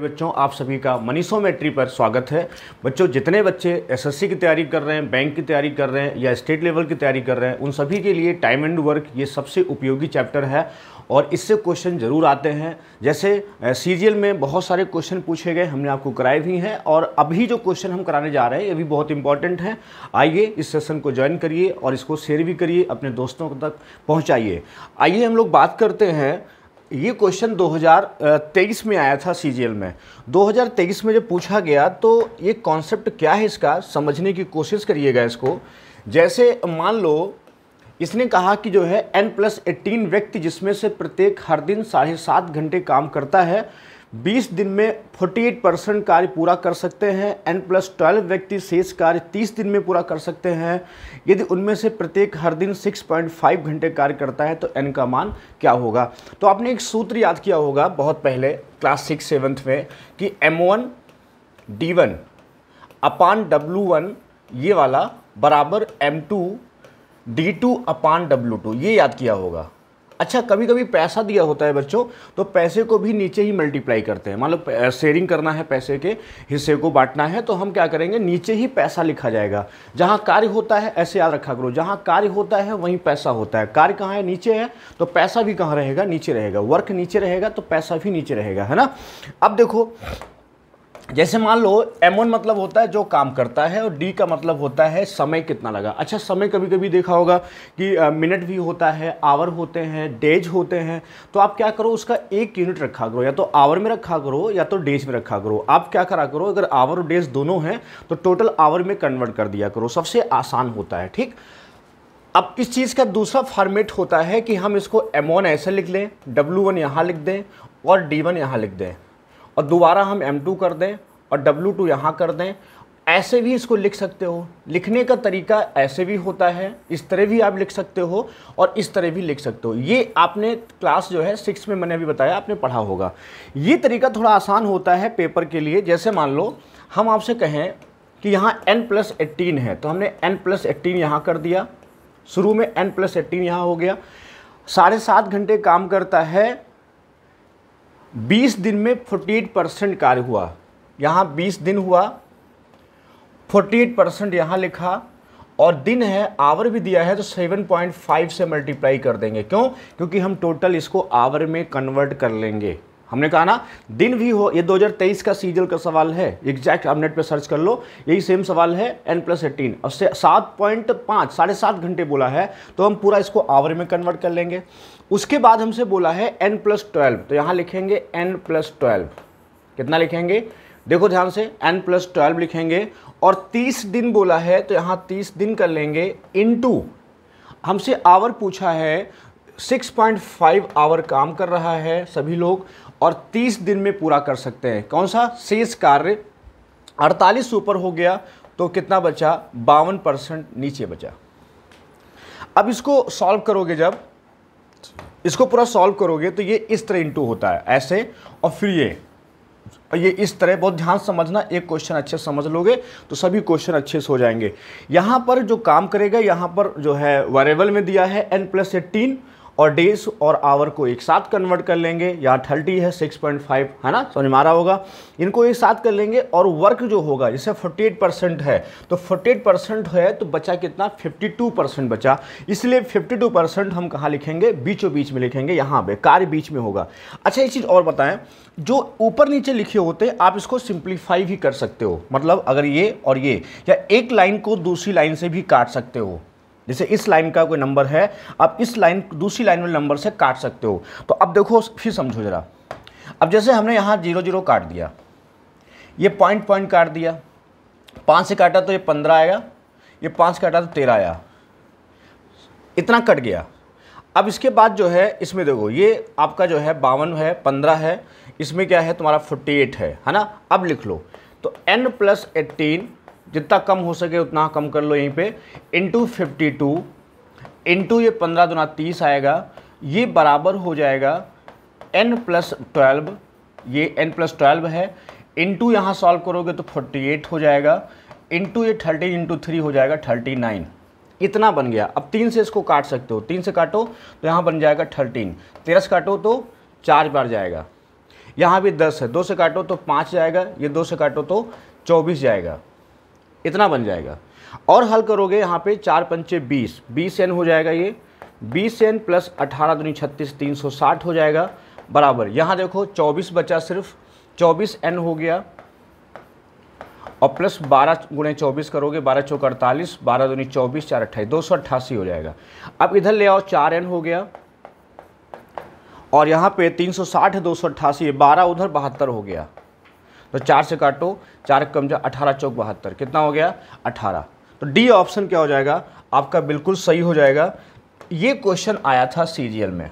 बच्चों आप सभी का मनीषो मैट्री पर स्वागत है बच्चों जितने बच्चे एसएससी की तैयारी कर रहे हैं बैंक की तैयारी कर रहे हैं या स्टेट लेवल की तैयारी कर रहे हैं उन सभी के लिए टाइम एंड वर्क ये सबसे उपयोगी चैप्टर है और इससे क्वेश्चन ज़रूर आते हैं जैसे सीरियल में बहुत सारे क्वेश्चन पूछे गए हमने आपको कराए भी हैं और अभी जो क्वेश्चन हम कराने जा रहे हैं ये भी बहुत इंपॉर्टेंट है आइए इस सेशन को ज्वाइन करिए और इसको शेयर भी करिए अपने दोस्तों तक पहुँचाइए आइए हम लोग बात करते हैं ये क्वेश्चन 2023 में आया था सीजीएल में 2023 में जब पूछा गया तो ये कॉन्सेप्ट क्या है इसका समझने की कोशिश करिएगा इसको जैसे मान लो इसने कहा कि जो है n प्लस एटीन व्यक्ति जिसमें से प्रत्येक हर दिन साढ़े सात घंटे काम करता है 20 दिन में 48 परसेंट कार्य पूरा कर सकते हैं एन प्लस ट्वेल्व व्यक्ति शेष कार्य 30 दिन में पूरा कर सकते हैं यदि उनमें से प्रत्येक हर दिन 6.5 घंटे कार्य करता है तो एन का मान क्या होगा तो आपने एक सूत्र याद किया होगा बहुत पहले क्लास सिक्स सेवन्थ में कि M one D one upon W one ये वाला बराबर M two D two upon W two ये याद किया होगा अच्छा कभी कभी पैसा दिया होता है बच्चों तो पैसे को भी नीचे ही मल्टीप्लाई करते हैं मान लो शेयरिंग करना है पैसे के हिस्से को बांटना है तो हम क्या करेंगे नीचे ही पैसा लिखा जाएगा जहां कार्य होता है ऐसे याद रखा करो जहां कार्य होता है वहीं पैसा होता है कार्य कहाँ है नीचे है तो पैसा भी कहाँ रहेगा नीचे रहेगा वर्क नीचे रहेगा तो पैसा भी नीचे रहेगा है ना अब देखो जैसे मान लो M1 मतलब होता है जो काम करता है और D का मतलब होता है समय कितना लगा अच्छा समय कभी कभी देखा होगा कि मिनट भी होता है आवर होते हैं डेज होते हैं तो आप क्या करो उसका एक यूनिट रखा करो या तो आवर में रखा करो या तो डेज में रखा करो आप क्या करा करो अगर आवर और डेज दोनों हैं तो टोटल आवर में कन्वर्ट कर दिया करो सबसे आसान होता है ठीक अब इस चीज़ का दूसरा फॉर्मेट होता है कि हम इसको M1 ऐसे लिख लें वन यहाँ लिख दें और वन यहाँ लिख दें और दोबारा हम एम टू कर दें और डब्लू टू यहाँ कर दें ऐसे भी इसको लिख सकते हो लिखने का तरीका ऐसे भी होता है इस तरह भी आप लिख सकते हो और इस तरह भी लिख सकते हो ये आपने क्लास जो है सिक्स में मैंने अभी बताया आपने पढ़ा होगा ये तरीका थोड़ा आसान होता है पेपर के लिए जैसे मान लो हम आपसे कहें कि यहाँ एन प्लस एट्टीन है तो हमने एन प्लस एट्टीन यहाँ कर दिया शुरू में एन प्लस एट्टीन यहाँ हो गया साढ़े सात घंटे काम करता है 20 दिन में 48 परसेंट कार्य हुआ यहाँ 20 दिन हुआ 48 परसेंट यहाँ लिखा और दिन है आवर भी दिया है तो 7.5 से मल्टीप्लाई कर देंगे क्यों क्योंकि हम टोटल इसको आवर में कन्वर्ट कर लेंगे हमने कहा ना दिन भी हो ये 2023 का सीजल का सवाल है एग्जैक्ट आप नेट पर सर्च कर लो यही सेम सवाल है एन प्लस एटीन और सात पॉइंट पाँच साढ़े सात घंटे बोला है तो हम पूरा इसको आवर में कन्वर्ट कर लेंगे उसके बाद हमसे बोला है एन प्लस ट्वेल्व तो यहाँ लिखेंगे एन प्लस ट्वेल्व कितना लिखेंगे देखो ध्यान से एन प्लस ट्वेल्व लिखेंगे और तीस दिन बोला है तो यहाँ तीस दिन कर लेंगे इन टू हमसे आवर पूछा है 6.5 आवर काम कर रहा है सभी लोग और 30 दिन में पूरा कर सकते हैं कौन सा शेष कार्य 48 ऊपर हो गया तो कितना बचा बावन परसेंट नीचे बचा अब इसको सॉल्व करोगे जब इसको पूरा सॉल्व करोगे तो ये इस तरह इंटू होता है ऐसे और फिर ये और ये इस तरह बहुत ध्यान समझना एक क्वेश्चन अच्छे समझ लोगे तो सभी क्वेश्चन अच्छे से हो जाएंगे यहां पर जो काम करेगा यहां पर जो है वेरेबल में दिया है एन प्लस एट्टीन और डेज और आवर को एक साथ कन्वर्ट कर लेंगे यहाँ थर्टी है सिक्स पॉइंट फाइव है ना समझ में आ रहा होगा इनको एक साथ कर लेंगे और वर्क जो होगा जैसे फोर्टी एट परसेंट है तो 48 एट परसेंट है तो बचा कितना फिफ्टी टू परसेंट बचा इसलिए फिफ्टी टू परसेंट हम कहाँ लिखेंगे बीचों बीच में लिखेंगे यहाँ पे कार्य बीच में होगा अच्छा एक चीज़ और बताएं जो ऊपर नीचे लिखे होते हैं आप इसको सिंप्लीफाई भी कर सकते हो मतलब अगर ये और ये या एक लाइन को दूसरी लाइन से भी काट सकते हो जैसे इस लाइन का कोई नंबर है आप इस लाइन दूसरी लाइन वाले नंबर से काट सकते हो तो अब देखो फिर समझो ज़रा अब जैसे हमने यहाँ जीरो जीरो काट दिया ये पॉइंट पॉइंट काट दिया पाँच से काटा तो ये पंद्रह आया ये पाँच काटा तो तेरह आया इतना कट गया अब इसके बाद जो है इसमें देखो ये आपका जो है बावन है पंद्रह है इसमें क्या है तुम्हारा फोर्टी एट है है ना अब लिख लो तो एन प्लस एट्टीन जितना कम हो सके उतना कम कर लो यहीं पे इंटू फिफ्टी टू इंटू ये पंद्रह दुना तीस आएगा ये बराबर हो जाएगा एन प्लस ट्वेल्व ये एन प्लस ट्वेल्व है इंटू यहाँ सॉल्व करोगे तो फोर्टी एट हो जाएगा इंटू ये थर्टी इंटू थ्री हो जाएगा थर्टी नाइन इतना बन गया अब तीन से इसको काट सकते हो तीन से काटो तो यहाँ बन जाएगा थर्टीन तेरह से काटो तो चार बार जाएगा यहाँ भी दस है दो से काटो तो पाँच जाएगा ये दो से काटो तो चौबीस जाएगा इतना बन जाएगा और हल करोगे यहाँ पे चार पंचे बीस बीस एन हो जाएगा ये बीस एन प्लस अठारह दूनी छत्तीस तीन सौ साठ हो जाएगा बराबर यहाँ देखो चौबीस बचा सिर्फ चौबीस एन हो गया और प्लस बारह गुणे चौबीस करोगे बारह चौक अड़तालीस बारह दूनी चौबीस चार अट्ठाईस दो सौ अट्ठासी हो जाएगा अब इधर ले आओ चार एन हो गया और यहाँ पे तीन सौ साठ दो सौ अट्ठासी बारह उधर बहत्तर हो गया तो चार से काटो चार कम जा अठारह चौक बहत्तर कितना हो गया अठारह तो डी ऑप्शन क्या हो जाएगा आपका बिल्कुल सही हो जाएगा ये क्वेश्चन आया था सीरियल में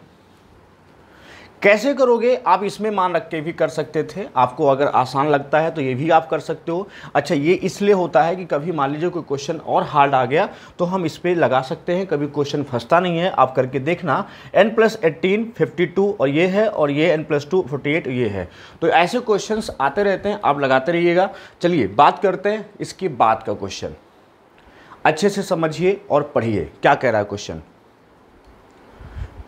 कैसे करोगे आप इसमें मान रख के भी कर सकते थे आपको अगर आसान लगता है तो ये भी आप कर सकते हो अच्छा ये इसलिए होता है कि कभी मान लीजिए कोई क्वेश्चन और हार्ड आ गया तो हम इस पर लगा सकते हैं कभी क्वेश्चन फंसता नहीं है आप करके देखना N plus eighteen fifty two और ये है और ये N plus two forty eight ये है तो ऐसे क्वेश्चन आते रहते हैं आप लगाते रहिएगा चलिए बात करते हैं इसकी बात का क्वेश्चन अच्छे से समझिए और पढ़िए क्या कह रहा है क्वेश्चन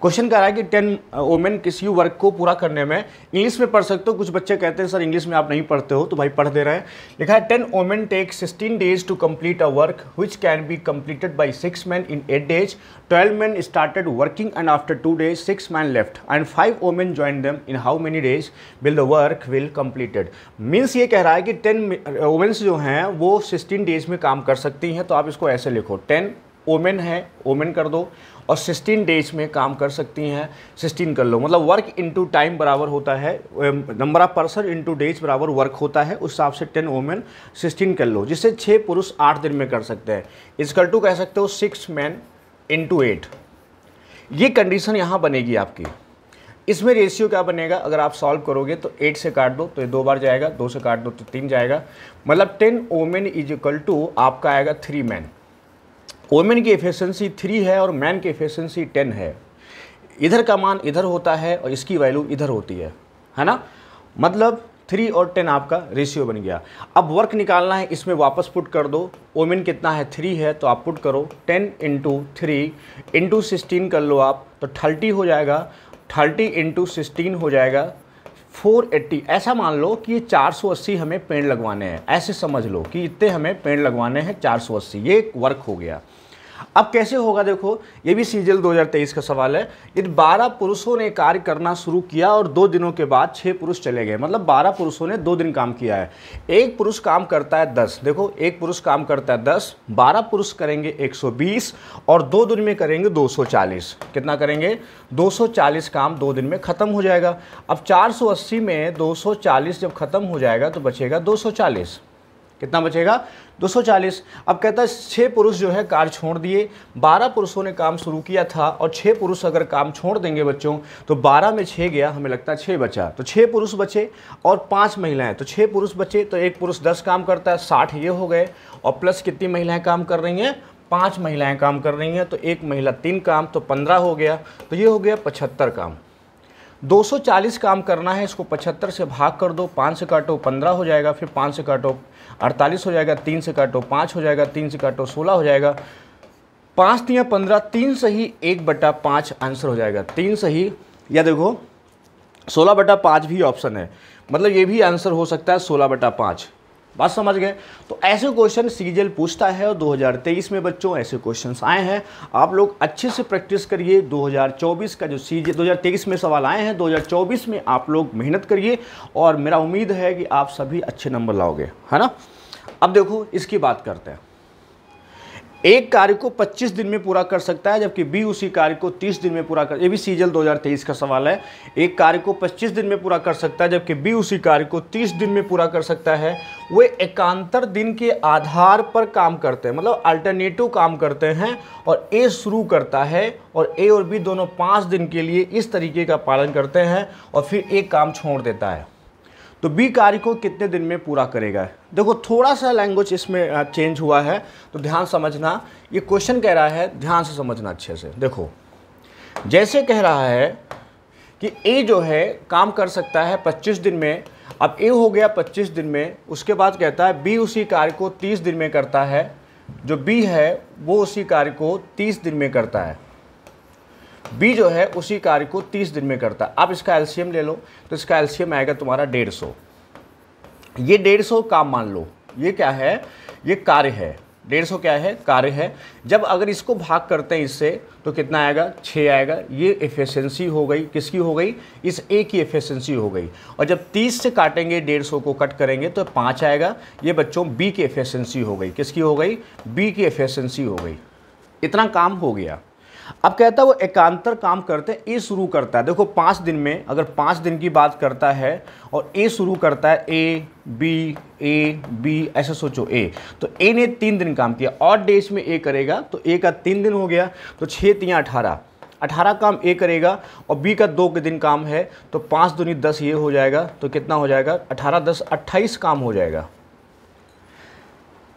क्वेश्चन कह रहा है कि टेन वोमेन किसी वर्क को पूरा करने में इंग्लिश में पढ़ सकते हो कुछ बच्चे कहते हैं सर इंग्लिश में आप नहीं पढ़ते हो तो भाई पढ़ दे रहे हैं लिखा है ten women take sixteen days to complete a work which can be completed by six man in eight days twelve man started working and after two days six man left and five women join them in how many days will the work will completed means ये कह रहा है कि ten women's जो हैं वो sixteen days में काम कर सकती हैं तो आप इसको ऐसे लिखो टेन वोमेन है वोमेन कर दो और सिक्सटीन डेज में काम कर सकती हैं सिक्सटीन कर लो मतलब वर्क इनटू टाइम बराबर होता है number of person into days बराबर वर्क होता है उस हिसाब से टेन वोमेन सिक्सटीन कर लो जिससे छः पुरुष आठ दिन में कर सकते हैं इसकल टू कह सकते हो सिक्स मैन इंटू एट ये कंडीशन यहाँ बनेगी आपकी इसमें रेशियो क्या बनेगा अगर आप सॉल्व करोगे तो एट से काट दो तो ये दो बार जाएगा दो से काट दो तो तीन जाएगा मतलब ten women is equal to आपका आएगा थ्री मैन वोमेन की एफिशिएंसी थ्री है और मैन की एफिशिएंसी टेन है इधर का मान इधर होता है और इसकी वैल्यू इधर होती है है ना मतलब थ्री और टेन आपका रेशियो बन गया अब वर्क निकालना है इसमें वापस पुट कर दो ओमेन कितना है थ्री है तो आप पुट करो ten into three into sixteen कर लो आप तो थर्टी हो जाएगा थर्टी इंटू सिक्सटीन हो जाएगा 480 ऐसा मान लो कि 480 हमें पेड़ लगवाने हैं ऐसे समझ लो कि इतने हमें पेड़ लगवाने हैं 480 ये एक वर्क हो गया अब कैसे होगा देखो ये भी सीजल 2023 का सवाल है इन 12 पुरुषों ने कार्य करना शुरू किया और दो दिनों के बाद छह पुरुष चले गए मतलब 12 पुरुषों ने दो दिन काम किया है एक पुरुष काम करता है 10 देखो एक पुरुष काम करता है 10 12 पुरुष करेंगे 120 और दो दिन में करेंगे 240 कितना करेंगे 240 काम दो दिन में ख़त्म हो जाएगा अब चार में दो जब ख़त्म हो जाएगा तो बचेगा दो कितना बचेगा 240 अब कहता है छः पुरुष जो है कार छोड़ दिए 12 पुरुषों ने काम शुरू किया था और छः पुरुष अगर काम छोड़ देंगे बच्चों तो 12 में छः गया हमें लगता है छः बचा तो छः पुरुष बचे और पांच महिलाएं तो छः पुरुष बचे तो एक पुरुष दस काम करता है साठ ये हो गए और प्लस कितनी महिलाएं काम कर रही हैं पाँच महिलाएँ काम कर रही हैं तो एक महिला तीन काम तो पंद्रह हो गया तो ये हो गया पचहत्तर काम 240 काम करना है इसको 75 से भाग कर दो पाँच से काटो 15 हो जाएगा फिर पाँच से काटो अड़तालीस हो जाएगा तीन से काटो पाँच हो जाएगा तीन से काटो सोलह हो जाएगा पाँच तिया पंद्रह तीन से ही एक बटा पाँच आंसर हो जाएगा तीन से ही या देखो सोलह बटा पाँच भी ऑप्शन है मतलब ये भी आंसर हो सकता है सोलह बटा पाँच बात समझ गए तो ऐसे क्वेश्चन सीजल पूछता है और 2023 में बच्चों ऐसे क्वेश्चंस आए हैं आप लोग अच्छे से प्रैक्टिस करिए 2024 का जो सी 2023 में सवाल आए हैं 2024 में आप लोग मेहनत करिए और मेरा उम्मीद है कि आप सभी अच्छे नंबर लाओगे है ना अब देखो इसकी बात करते हैं एक कार्य को 25 दिन में पूरा कर सकता है जबकि बी उसी कार्य को 30 दिन में पूरा कर ये भी सीजल 2023 का सवाल है एक कार्य को 25 दिन में पूरा कर सकता है जबकि बी उसी कार्य को 30 दिन में पूरा कर सकता है वे एकांतर दिन के आधार पर काम करते हैं मतलब अल्टरनेटिव काम करते हैं और ए शुरू करता है और ए और बी दोनों पाँच दिन के लिए इस तरीके का पालन करते हैं और फिर एक काम छोड़ देता है तो बी कार्य को कितने दिन में पूरा करेगा देखो थोड़ा सा लैंग्वेज इसमें चेंज हुआ है तो ध्यान समझना ये क्वेश्चन कह रहा है ध्यान से समझना अच्छे से देखो जैसे कह रहा है कि ए जो है काम कर सकता है 25 दिन में अब ए हो गया 25 दिन में उसके बाद कहता है बी उसी कार्य को 30 दिन में करता है जो बी है वो उसी कार्य को 30 दिन में करता है बी जो है उसी कार्य को तीस दिन में करता है आप इसका एल्शियम ले लो तो इसका एल्शियम आएगा तुम्हारा डेढ़ सौ ये डेढ़ सौ काम मान लो ये क्या है ये कार्य है डेढ़ सौ क्या है कार्य है जब अगर इसको भाग करते हैं इससे तो कितना आएगा छः आएगा ये एफिशिएंसी हो गई किसकी हो गई इस ए की एफिशिएंसी हो गई और जब तीस से काटेंगे डेढ़ सौ को कट करेंगे तो पाँच आएगा ये बच्चों बी की एफिशिएंसी हो गई किसकी हो गई बी की एफिशिएंसी हो गई इतना काम हो गया अब कहता है वो एकांतर काम करते हैं ए शुरू करता है देखो पाँच दिन में अगर पाँच दिन की बात करता है और ए शुरू करता है ए बी ए बी ऐसा सोचो ए तो ए ने तीन दिन काम किया और डेज में ए करेगा तो ए का तीन दिन हो गया तो छः तियाँ अठारह अठारह काम ए करेगा और बी का दो के दिन काम है तो पाँच दूनी दस ये हो जाएगा तो कितना हो जाएगा अठारह दस अट्ठाईस काम हो जाएगा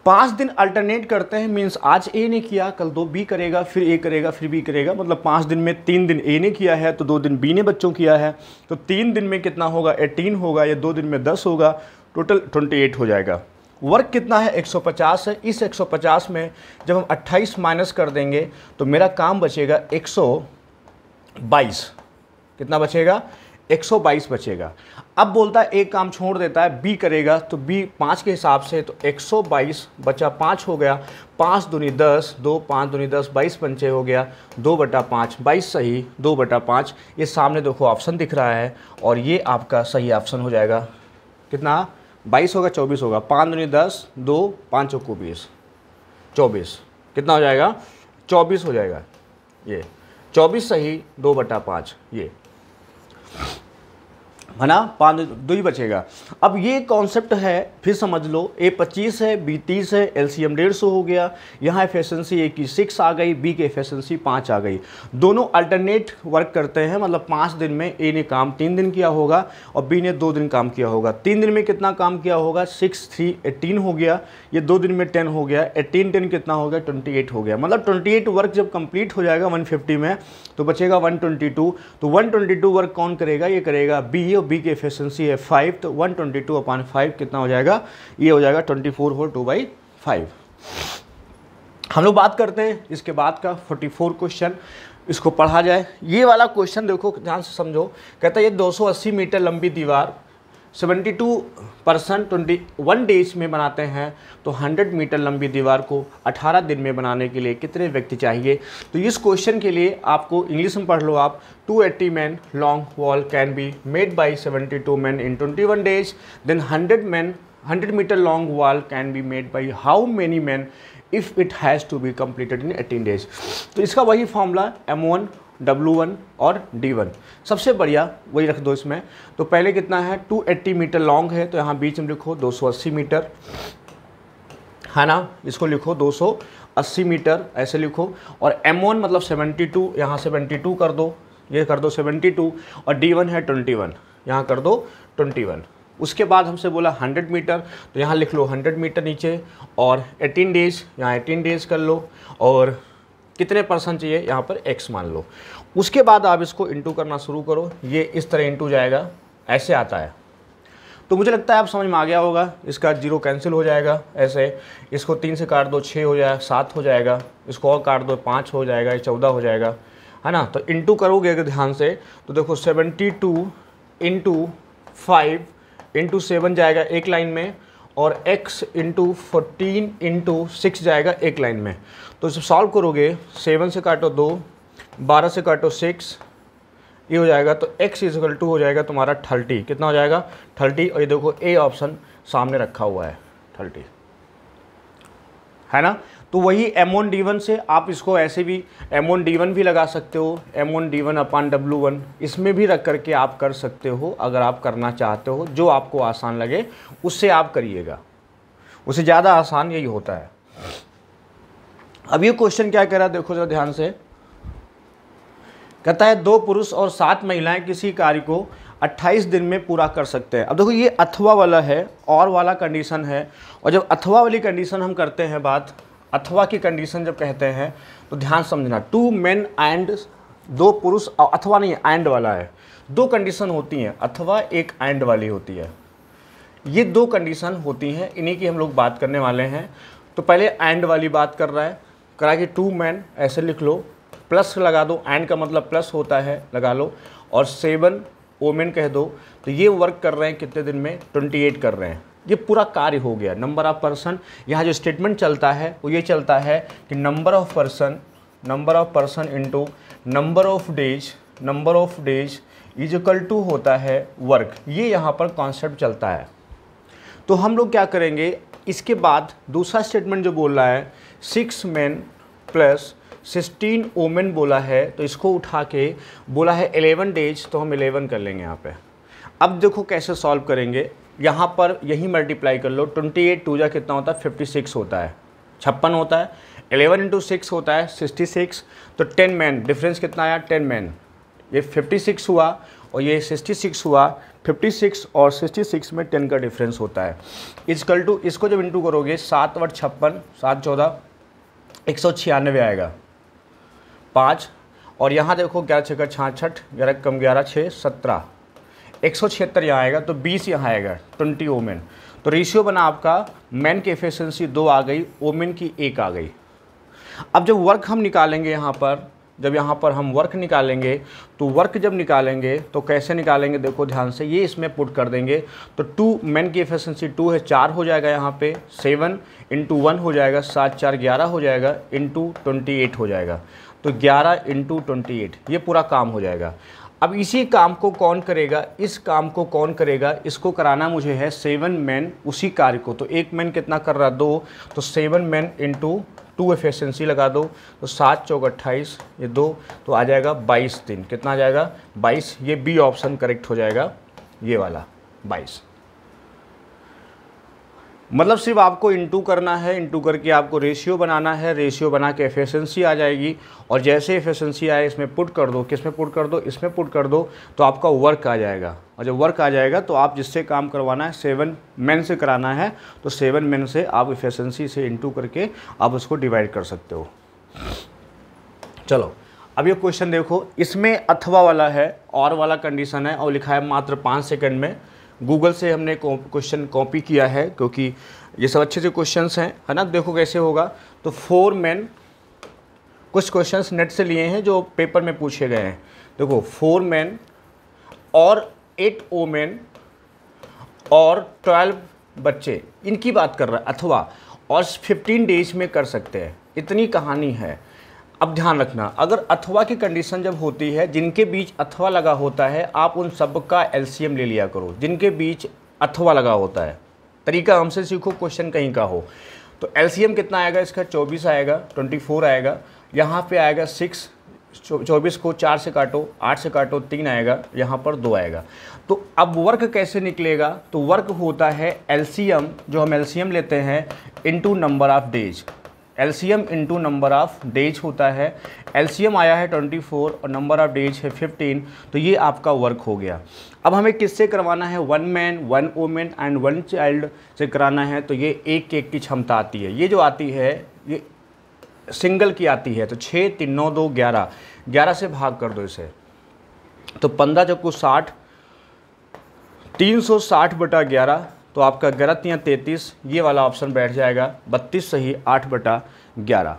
पाँच दिन अल्टरनेट करते हैं मीन्स आज ए ने किया कल दो बी करेगा फिर ए करेगा फिर बी करेगा मतलब पाँच दिन में तीन दिन ए ने किया है तो दो दिन बी ने बच्चों किया है तो तीन दिन में कितना होगा एटीन होगा या दो दिन में दस होगा टोटल ट्वेंटी एट हो जाएगा वर्क कितना है 150 है इस 150 में जब हम 28 माइनस कर देंगे तो मेरा काम बचेगा 122 कितना बचेगा 122 बचेगा अब बोलता है एक काम छोड़ देता है बी करेगा तो बी पाँच के हिसाब से तो 122 बचा पाँच हो गया पाँच दूनी दस दो पाँच दूनी दस बाईस पंचे हो गया दो बटा पाँच बाईस सही दो बटा पाँच ये सामने देखो ऑप्शन दिख रहा है और ये आपका सही ऑप्शन हो जाएगा कितना बाईस होगा चौबीस होगा पाँच दूनी दस दो पाँच चौको बीस चौबीस कितना हो जाएगा चौबीस हो जाएगा ये चौबीस सही दो बटा पाँच ये है ना पाँच दो ही बचेगा अब ये कॉन्सेप्ट है फिर समझ लो ए पच्चीस है बी तीस है एल सी एम डेढ़ सौ हो गया यहाँ सी ए की सिक्स आ गई बी की सी पाँच आ गई दोनों अल्टरनेट वर्क करते हैं मतलब पाँच दिन में ए ने काम तीन दिन किया होगा और बी ने दो दिन काम किया होगा तीन दिन में कितना काम किया होगा सिक्स थ्री एटीन हो गया ये दो दिन में टेन हो गया एटीन टेन कितना हो गया ट्वेंटी एट हो गया मतलब ट्वेंटी एट वर्क जब कंप्लीट हो जाएगा वन फिफ्टी में तो बचेगा वन ट्वेंटी टू तो वन ट्वेंटी टू वर्क कौन करेगा ये करेगा बी और बी की एफिशिएंसी है फाइव तो one twenty two upon five कितना हो जाएगा ये हो जाएगा twenty four whole two by five हम लोग बात करते हैं इसके बाद का फोर्टी फोर क्वेश्चन इसको पढ़ा जाए ये वाला क्वेश्चन देखो ध्यान से समझो कहता है ये 280 मीटर लंबी दीवार seventy two percent twenty one days में बनाते हैं तो हंड्रेड मीटर लंबी दीवार को अठारह दिन में बनाने के लिए कितने व्यक्ति चाहिए तो इस क्वेश्चन के लिए आपको इंग्लिश में पढ़ लो आप two eighty man long wall can be made by seventy two man in twenty one days then hundred man hundred metre long wall can be made by how many man if it has to be completed in eighteen days तो इसका वही formula one W1 और D1 सबसे बढ़िया वही रख दो इसमें तो पहले कितना है 280 मीटर लॉन्ग है तो यहाँ बीच में लिखो 280 मीटर है ना इसको लिखो 280 मीटर ऐसे लिखो और M1 मतलब 72 टू यहाँ सेवेंटी कर दो ये कर दो 72 और D1 है 21 वन यहाँ कर दो 21 उसके बाद हमसे बोला 100 मीटर तो यहाँ लिख लो 100 मीटर नीचे और 18 डेज यहाँ 18 डेज कर लो और कितने परसेंट चाहिए यहाँ पर एक्स मान लो उसके बाद आप इसको इंटू करना शुरू करो ये इस तरह इंटू जाएगा ऐसे आता है तो मुझे लगता है आप समझ में आ गया होगा इसका जीरो कैंसिल हो जाएगा ऐसे इसको तीन से काट दो छः हो जाए सात हो जाएगा इसको और काट दो पाँच हो जाएगा या चौदह हो जाएगा है ना तो इंटू करोगे अगर ध्यान से तो देखो seventy two into five into seven जाएगा एक लाइन में और x into fourteen into six जाएगा एक लाइन में तो जब सॉल्व करोगे सेवन से काटो दो बारह से काटो सिक्स ये हो जाएगा तो x इजकल टू हो जाएगा तुम्हारा थर्टी कितना हो जाएगा थर्टी और ये देखो ए ऑप्शन सामने रखा हुआ है थर्टी है ना तो वही एम ओन डी वन से आप इसको ऐसे भी एम ओन डी वन भी लगा सकते हो M one D one upon W one इसमें भी रख करके आप कर सकते हो अगर आप करना चाहते हो जो आपको आसान लगे उससे आप करिएगा उससे ज़्यादा आसान यही होता है अब ये क्वेश्चन क्या कह रहा है देखो जरा ध्यान से कहता है दो पुरुष और सात महिलाएं किसी कार्य को 28 दिन में पूरा कर सकते हैं अब देखो ये अथवा वाला है और वाला कंडीशन है और जब अथवा वाली कंडीशन हम करते हैं बात अथवा की कंडीशन जब कहते हैं तो ध्यान समझना टू मेन एंड दो पुरुष अथवा नहीं एंड वाला है दो कंडीशन होती हैं अथवा एक एंड वाली होती है ये दो कंडीशन होती हैं इन्हीं की हम लोग बात करने वाले हैं तो पहले एंड वाली बात कर रहा है करा कि टू मैन ऐसे लिख लो प्लस लगा दो एंड का मतलब प्लस होता है लगा लो और सेवन ओमेन कह दो तो ये वर्क कर रहे हैं कितने दिन में ट्वेंटी एट कर रहे हैं ये पूरा कार्य हो गया नंबर ऑफ पर्सन यहाँ जो स्टेटमेंट चलता है वो ये चलता है कि number of person number of person into number of days number of days is equal to होता है वर्क ये यहाँ पर कॉन्सेप्ट चलता है तो हम लोग क्या करेंगे इसके बाद दूसरा स्टेटमेंट जो बोल रहा है six man plus sixteen women बोला है तो इसको उठा के बोला है एलेवन डेज तो हम एलेवन कर लेंगे यहाँ पे अब देखो कैसे सॉल्व करेंगे यहाँ पर यही मल्टीप्लाई कर लो ट्वेंटी एट टू जा कितना होता है फिफ्टी सिक्स होता है छप्पन होता है एलेवन इंटू सिक्स होता है सिक्सटी सिक्स तो टेन मैन डिफरेंस कितना आया टेन मैन ये फिफ्टी सिक्स हुआ और ये सिक्सटी सिक्स हुआ फिफ्टी सिक्स और सिक्सटी सिक्स में टेन का डिफरेंस होता है कल टू इसको जब इंटू करोगे सात और छप्पन सात चौदह एक सौ छियानवे आएगा पाँच और यहाँ देखो ग्यारह छः का छाछठ ग्यारह कम ग्यारह छः सत्रह एक सौ छिहत्तर यहाँ आएगा तो बीस यहाँ आएगा ट्वेंटी ओमेन तो रेशियो बना आपका मैन की एफिशेंसी दो आ गई ओमेन की एक आ गई अब जब वर्क हम निकालेंगे यहाँ पर जब यहाँ पर हम वर्क निकालेंगे तो वर्क जब निकालेंगे तो कैसे निकालेंगे देखो ध्यान से ये इसमें पुट कर देंगे तो टू मैन की एफिशेंसी टू है चार हो जाएगा यहाँ पे सेवन इंटू वन हो जाएगा सात चार ग्यारह हो जाएगा इंटू ट्वेंटी एट हो जाएगा तो ग्यारह इंटू ट्वेंटी एट ये पूरा काम हो जाएगा अब इसी काम को कौन करेगा इस काम को कौन करेगा इसको कराना मुझे है सेवन मैन उसी कार्य को तो एक मैन कितना कर रहा दो तो seven man into two efficiency लगा दो तो सात चौक अट्ठाईस ये दो तो आ जाएगा बाईस दिन कितना आ जाएगा बाईस ये बी ऑप्शन करेक्ट हो जाएगा ये वाला बाईस मतलब सिर्फ आपको इंटू करना है इंटू करके आपको रेशियो बनाना है रेशियो बना के एफिशिएंसी आ जाएगी और जैसे एफिशिएंसी आए इसमें पुट कर दो किस में पुट कर दो इसमें पुट कर दो तो आपका वर्क आ जाएगा और जब वर्क आ जाएगा तो आप जिससे काम करवाना है सेवन मैन से कराना है तो सेवन मैन से आप एफिशिएंसी से इंटू करके आप उसको डिवाइड कर सकते हो चलो अब ये क्वेश्चन देखो इसमें अथवा वाला है और वाला कंडीशन है और लिखा है मात्र पाँच सेकेंड में गूगल से हमने क्वेश्चन कॉपी किया है क्योंकि ये सब अच्छे से क्वेश्चंस हैं है ना देखो कैसे होगा तो फोर मैन कुछ क्वेश्चंस नेट से लिए हैं जो पेपर में पूछे गए हैं देखो फोर मैन और एट ओमेन और ट्वेल्व बच्चे इनकी बात कर रहा है अथवा और फिफ्टीन डेज में कर सकते हैं इतनी कहानी है अब ध्यान रखना अगर अथवा की कंडीशन जब होती है जिनके बीच अथवा लगा होता है आप उन सब का एलसीएम ले लिया करो जिनके बीच अथवा लगा होता है तरीका हमसे सीखो क्वेश्चन कहीं का हो तो एलसीएम कितना आएगा इसका 24 आएगा 24 आएगा यहाँ पे आएगा 6 चौबीस को चार से काटो आठ से काटो तीन आएगा यहाँ पर दो आएगा तो अब वर्क कैसे निकलेगा तो वर्क होता है एलसीएम जो हम एलसीएम लेते हैं into number of days LCM into number of days होता है एलसीएम आया है 24 और नंबर ऑफ डेज है 15 तो ये आपका वर्क हो गया अब हमें किससे करवाना है one man one women and one child से कराना है तो ये एक केक की क्षमता आती है ये जो आती है ये सिंगल की आती है तो छः तीन नौ दो ग्यारह ग्यारह से भाग कर दो इसे तो पंद्रह जब को साठ तीन सौ साठ बटा ग्यारह तो आपका गलत या तैंतीस ये वाला ऑप्शन बैठ जाएगा बत्तीस सही आठ बटा ग्यारह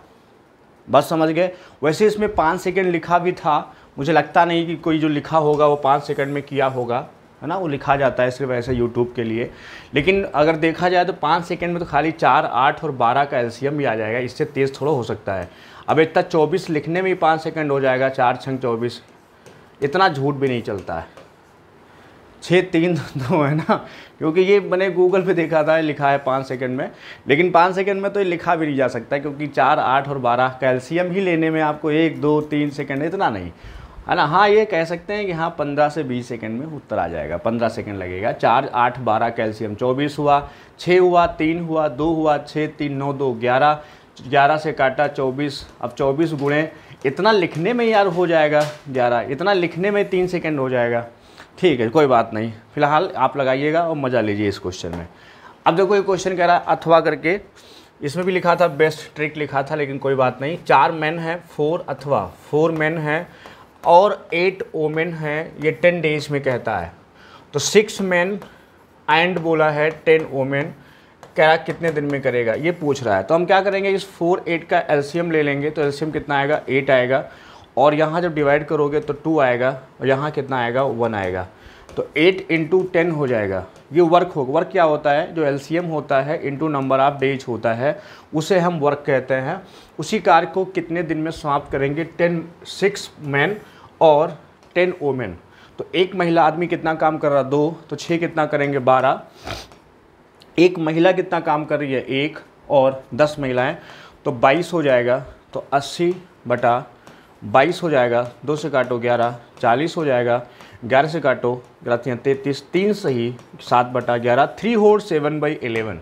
बस समझ गए वैसे इसमें पाँच सेकेंड लिखा भी था मुझे लगता नहीं कि कोई जो लिखा होगा वो पाँच सेकंड में किया होगा है ना वो लिखा जाता है सिर्फ ऐसे यूट्यूब के लिए लेकिन अगर देखा जाए तो पाँच सेकेंड में तो खाली चार आठ और बारह का एलसीएम भी आ जाएगा इससे तेज़ थोड़ा हो सकता है अब इतना चौबीस लिखने में ही पाँच सेकेंड हो जाएगा चार छंग चौबीस इतना झूठ भी नहीं चलता है छः तीन दो तो है ना क्योंकि ये मैंने गूगल पे देखा था लिखा है पाँच सेकंड में लेकिन पाँच सेकंड में तो ये लिखा भी नहीं जा सकता क्योंकि चार आठ और बारह कैल्शियम ही लेने में आपको एक दो तीन सेकंड इतना नहीं है ना हाँ ये कह सकते हैं कि हाँ पंद्रह से बीस सेकंड में उत्तर आ जाएगा पंद्रह सेकंड लगेगा चार आठ बारह कैल्शियम चौबीस हुआ छः हुआ तीन हुआ दो हुआ छः तीन नौ दो ग्यारह ग्यारह से काटा चौबीस अब चौबीस गुणे इतना लिखने में यार हो जाएगा ग्यारह इतना लिखने में तीन सेकंड हो जाएगा ठीक है कोई बात नहीं फिलहाल आप लगाइएगा और मज़ा लीजिए इस क्वेश्चन में अब देखो ये क्वेश्चन कह रहा है अथवा करके इसमें भी लिखा था बेस्ट ट्रिक लिखा था लेकिन कोई बात नहीं चार मैन हैं फोर अथवा फोर मैन हैं और एट ओमेन हैं ये टेन डेज में कहता है तो सिक्स मैन एंड बोला है टेन ओमेन कह रहा कितने दिन में करेगा ये पूछ रहा है तो हम क्या करेंगे इस फोर एट का एल्शियम ले लेंगे तो एल्शियम कितना आएगा एट आएगा और यहाँ जब डिवाइड करोगे तो टू आएगा और यहाँ कितना आएगा वन आएगा तो एट इंटू टेन हो जाएगा ये वर्क हो वर्क क्या होता है जो एल होता है इंटू नंबर ऑफ डेज होता है उसे हम वर्क कहते हैं उसी कार्य को कितने दिन में समाप्त करेंगे टेन सिक्स मैन और टेन ओमेन तो एक महिला आदमी कितना काम कर रहा दो तो छः कितना करेंगे बारह एक महिला कितना काम कर रही है एक और दस महिलाएं तो बाईस हो जाएगा तो अस्सी बटा बाईस हो जाएगा दो से काटो ग्यारह चालीस हो जाएगा ग्यारह से काटो ग्यारह तैंतीस तीन सही सात बटा ग्यारह three whole seven by eleven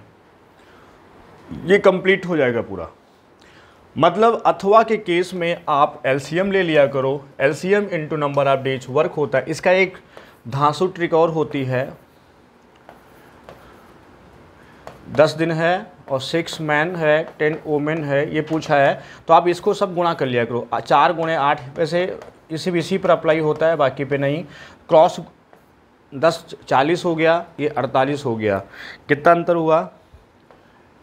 ये कंप्लीट हो जाएगा पूरा मतलब अथवा के केस में आप एलसीएम ले लिया करो LCM into number of days work होता है इसका एक धांसु ट्रिक और होती है दस दिन है और सिक्स मैन है टेन वोमेन है ये पूछा है तो आप इसको सब गुणा कर लिया करो चार गुणे आठ पे से इसी इसी पर अप्लाई होता है बाकी पे नहीं क्रॉस दस चालीस हो गया ये अड़तालीस हो गया कितना अंतर हुआ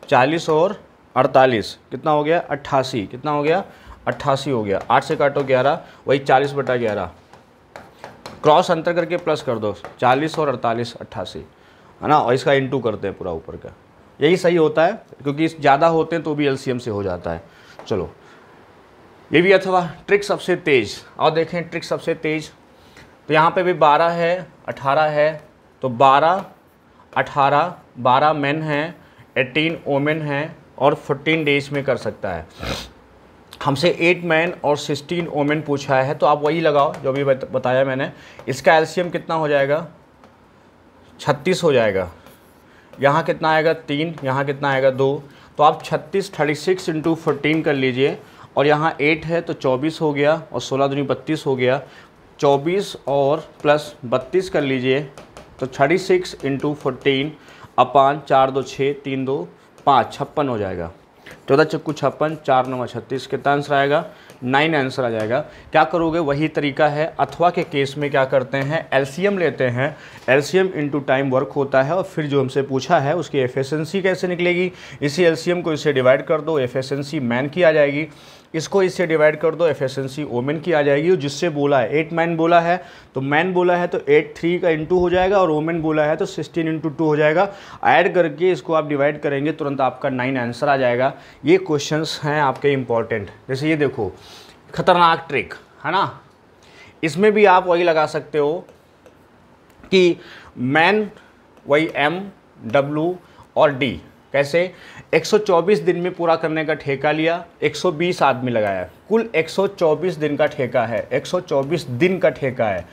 चालीस और अड़तालीस कितना हो गया अट्ठासी कितना हो गया अट्ठासी हो गया आठ से काटो ग्यारह वही चालीस बटा ग्यारह क्रॉस अंतर करके प्लस कर दो चालीस और अड़तालीस अट्ठासी है ना और इसका इंटू करते हैं पूरा ऊपर का यही सही होता है क्योंकि ज़्यादा होते हैं तो भी एलसीएम से हो जाता है चलो ये भी अथवा ट्रिक सबसे तेज़ और देखें ट्रिक सबसे तेज़ तो यहाँ पे भी 12 है 18 है तो 12 18 12 मेन हैं 18 ओमेन हैं और 14 डेज में कर सकता है हमसे 8 मैन और 16 ओमेन पूछा है तो आप वही लगाओ जो भी बताया मैंने इसका एलसीएम कितना हो जाएगा 36 हो जाएगा यहाँ कितना आएगा तीन यहाँ कितना आएगा दो तो आप छत्तीस थर्टी सिक्स इंटू फोर्टीन कर लीजिए और यहाँ एट है तो चौबीस हो गया और सोलह दूनी बत्तीस हो गया चौबीस और प्लस बत्तीस कर लीजिए तो thirty six into fourteen upon चार दो छः तीन दो पाँच छप्पन हो जाएगा चौदह चक्कू छप्पन चार नवा छत्तीस कितना आंसर आएगा नाइन आंसर आ जाएगा क्या करोगे वही तरीका है अथवा के केस में क्या करते हैं एलसीएम लेते हैं एलसीएम इनटू टाइम वर्क होता है और फिर जो हमसे पूछा है उसकी एफिशिएंसी कैसे निकलेगी इसी एलसीएम को इसे डिवाइड कर दो एफिशिएंसी मैन की आ जाएगी इसको इससे डिवाइड कर दो एफिशिएंसी वोमेन की आ जाएगी जिससे बोला है एट मैन बोला है तो मैन बोला है तो एट थ्री का इंटू हो जाएगा और वोमेन बोला है तो सिक्सटीन इंटू टू हो जाएगा ऐड करके इसको आप डिवाइड करेंगे तुरंत आपका नाइन आंसर आ जाएगा ये क्वेश्चन हैं आपके इंपॉर्टेंट जैसे ये देखो खतरनाक ट्रिक है ना इसमें भी आप वही लगा सकते हो कि मैन वही एम डब्लू और डी कैसे 124 दिन में पूरा करने का ठेका लिया 120 आदमी लगाया कुल 124 दिन का ठेका है 124 दिन का ठेका है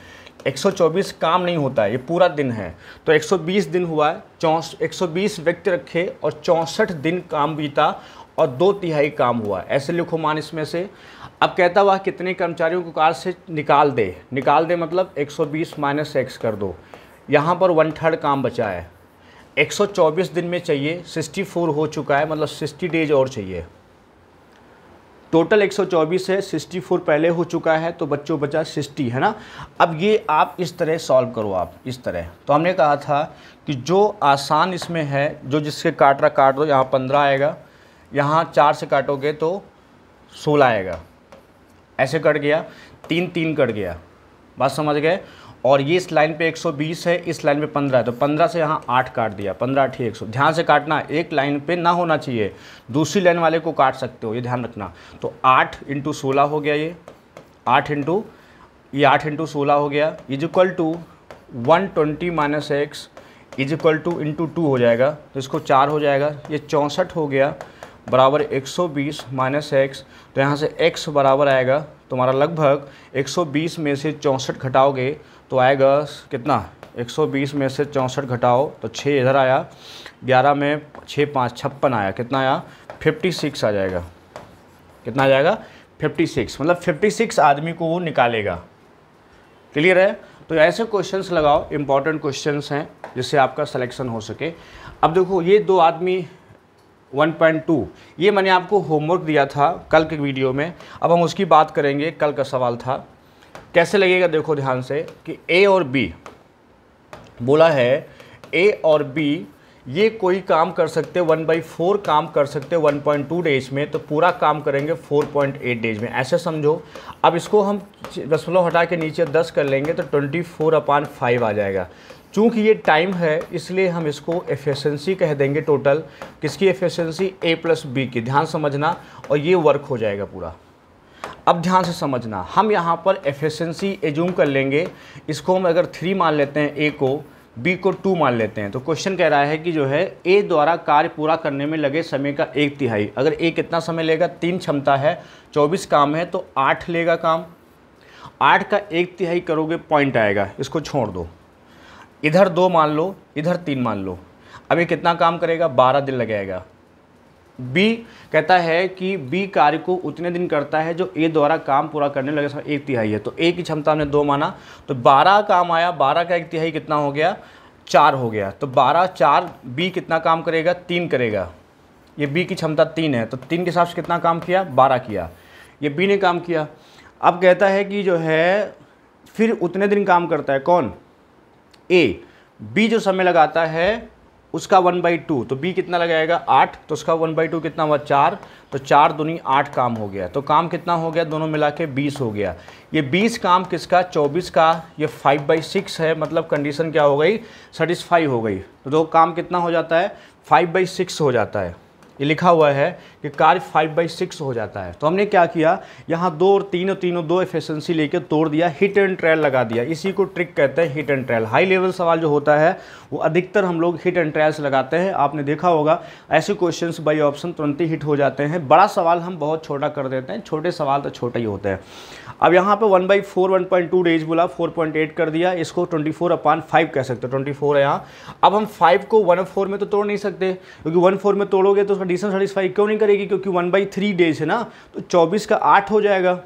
124 काम नहीं होता है ये पूरा दिन है तो 120 दिन हुआ चौंस एक व्यक्ति रखे और चौंसठ दिन काम बीता और दो तिहाई काम हुआ ऐसे लिखो मान इसमें से अब कहता हुआ कितने कर्मचारियों को कार से निकाल दे निकाल दे मतलब 120 सौ बीस माइनस एक्स कर दो यहाँ पर वन थर्ड काम बचा है 124 दिन में चाहिए 64 हो चुका है मतलब 60 डेज और चाहिए टोटल 124 है 64 पहले हो चुका है तो बच्चों बचा 60 है ना अब ये आप इस तरह सॉल्व करो आप इस तरह तो हमने कहा था कि जो आसान इसमें है जो जिसके काट रहा काट दो यहाँ 15 आएगा यहाँ चार से काटोगे तो 16 आएगा ऐसे कट गया तीन तीन कट गया बात समझ गए और ये इस लाइन पे 120 है इस लाइन पे 15 है तो 15 से यहाँ 8 काट दिया 15 अठी एक ध्यान से काटना एक लाइन पे ना होना चाहिए दूसरी लाइन वाले को काट सकते हो ये ध्यान रखना तो 8 इंटू सोलह हो गया ये 8 इंटू ये 8 इंटू सोलह हो गया is equal to one twenty minus x is equal to into two हो जाएगा तो इसको चार हो जाएगा ये चौंसठ हो गया बराबर एक माइनस एक्स तो यहाँ से एक्स बराबर आएगा तुम्हारा लगभग 120 में से चौंसठ घटाओगे तो आएगा कितना 120 में से चौंसठ घटाओ तो छः इधर आया 11 में छः पाँच छप्पन आया कितना आया 56 आ जाएगा कितना आ जाएगा 56 मतलब 56 आदमी को वो निकालेगा क्लियर है तो ऐसे क्वेश्चंस लगाओ इम्पॉर्टेंट क्वेश्चंस हैं जिससे आपका सिलेक्शन हो सके अब देखो ये दो आदमी 1.2 ये मैंने आपको होमवर्क दिया था कल के वीडियो में अब हम उसकी बात करेंगे कल का सवाल था कैसे लगेगा देखो ध्यान से कि ए और बी बोला है ए और बी ये कोई काम कर सकते वन बाई फोर काम कर सकते वन पॉइंट टू डेज में तो पूरा काम करेंगे फोर पॉइंट एट डेज में ऐसे समझो अब इसको हम दसमलव हटा के नीचे दस कर लेंगे तो ट्वेंटी फोर अपान फाइव आ जाएगा चूँकि ये टाइम है इसलिए हम इसको एफिशिएंसी कह देंगे टोटल किसकी एफिशिएंसी ए प्लस बी की ध्यान समझना और ये वर्क हो जाएगा पूरा अब ध्यान से समझना हम यहाँ पर एफिशिएंसी एज्यूम कर लेंगे इसको हम अगर थ्री मान लेते हैं ए को बी को टू मान लेते हैं तो क्वेश्चन कह रहा है कि जो है ए द्वारा कार्य पूरा करने में लगे समय का एक तिहाई अगर ए कितना समय लेगा तीन क्षमता है चौबीस काम है तो आठ लेगा काम आठ का एक तिहाई करोगे पॉइंट आएगा इसको छोड़ दो इधर दो मान लो इधर तीन मान लो अब ये कितना काम करेगा बारह दिन लगेगा बी कहता है कि बी कार्य को उतने दिन करता है जो ए द्वारा काम पूरा करने लगे समय एक तिहाई है तो ए की क्षमता हमने दो माना तो बारह काम आया बारह का एक तिहाई कितना हो गया चार हो गया तो बारह चार बी कितना काम करेगा तीन करेगा ये बी की क्षमता तीन है तो तीन के हिसाब से कितना काम किया बारह किया ये बी ने काम किया अब कहता है कि जो है फिर उतने दिन काम करता है कौन ए बी जो समय लगाता है उसका वन बाई टू तो बी कितना लगाएगा आठ तो उसका वन बाई टू कितना हुआ चार तो चार दुनी आठ काम हो गया तो काम कितना हो गया दोनों मिला के बीस हो गया ये बीस काम किसका चौबीस का ये फाइव बाई सिक्स है मतलब कंडीशन क्या हो गई सेटिस्फाई हो गई तो दो काम कितना हो जाता है फाइव बाई सिक्स हो जाता है ये लिखा हुआ है कि कार्य फाइव बाई सिक्स हो जाता है तो हमने क्या किया यहाँ दो और तीनों तीनों दो एफिशिएंसी लेके तोड़ दिया हिट एंड ट्रायल लगा दिया इसी को ट्रिक कहते हैं hit and trial high level सवाल जो होता है वो अधिकतर हम लोग हिट एंड ट्रायल्स लगाते हैं आपने देखा होगा ऐसे क्वेश्चन बाई ऑप्शन तुरंत ही हिट हो जाते हैं बड़ा सवाल हम बहुत छोटा कर देते हैं छोटे सवाल तो छोटे ही होते हैं अब यहाँ पे one by four one point two रेज बोला फोर पॉइंट एट कर दिया इसको ट्वेंटी फोर अपान फाइव कह सकते हो ट्वेंटी फोर है यहाँ अब हम फाइव को वन फोर में तो तोड़ नहीं सकते क्योंकि वन फोर में तोड़ोगे तो उसका डिस्टेंस सेटिस्फाई क्यों नहीं करेगी क्योंकि वन बाई थ्री डेज है ना तो चौबीस का आठ हो जाएगा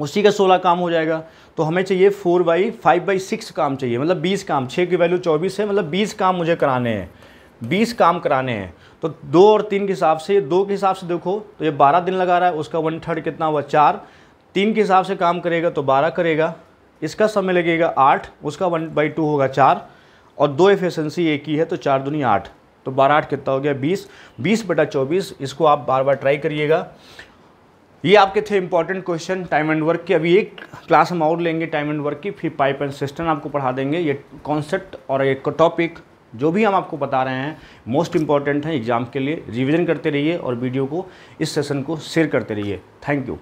उसी का सोलह काम हो जाएगा तो हमें चाहिए four by five by six काम चाहिए मतलब बीस काम छः की वैल्यू चौबीस है मतलब बीस काम मुझे कराने हैं बीस काम कराने हैं तो दो और तीन के हिसाब से दो के हिसाब से देखो तो ये बारह दिन लगा रहा है उसका वन थर्ड कितना हुआ चार तीन के हिसाब से काम करेगा तो बारह करेगा इसका समय लगेगा आठ उसका वन बाई टू होगा चार और दो एफिशिएंसी एक ही है तो चार दुनिया आठ तो बारह आठ कितना हो गया बीस बीस बटा चौबीस इसको आप बार बार ट्राई करिएगा ये आपके थे important question time and work के अभी एक क्लास हम और लेंगे टाइम एंड वर्क की फिर पाइप एंड सिस्टम आपको पढ़ा देंगे ये कॉन्सेप्ट और एक टॉपिक जो भी हम आपको बता रहे हैं मोस्ट इंपॉर्टेंट हैं एग्जाम के लिए रिविजन करते रहिए और वीडियो को इस सेशन को शेयर करते रहिए थैंक यू